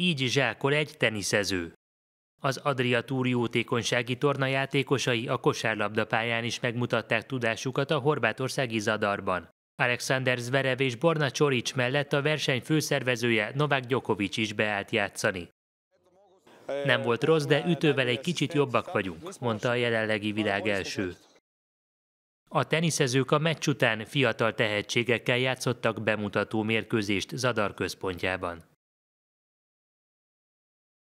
így zsákol egy teniszező. Az Adria Túr jótékonysági torna játékosai a kosárlabda pályán is megmutatták tudásukat a horvátországi zadarban. Alexander Zverev és Borna Csoric mellett a verseny főszervezője Novák Gyokovics is beállt játszani. Nem volt rossz, de ütővel egy kicsit jobbak vagyunk, mondta a jelenlegi világ első. A teniszezők a meccs után fiatal tehetségekkel játszottak bemutató mérkőzést Zadar központjában.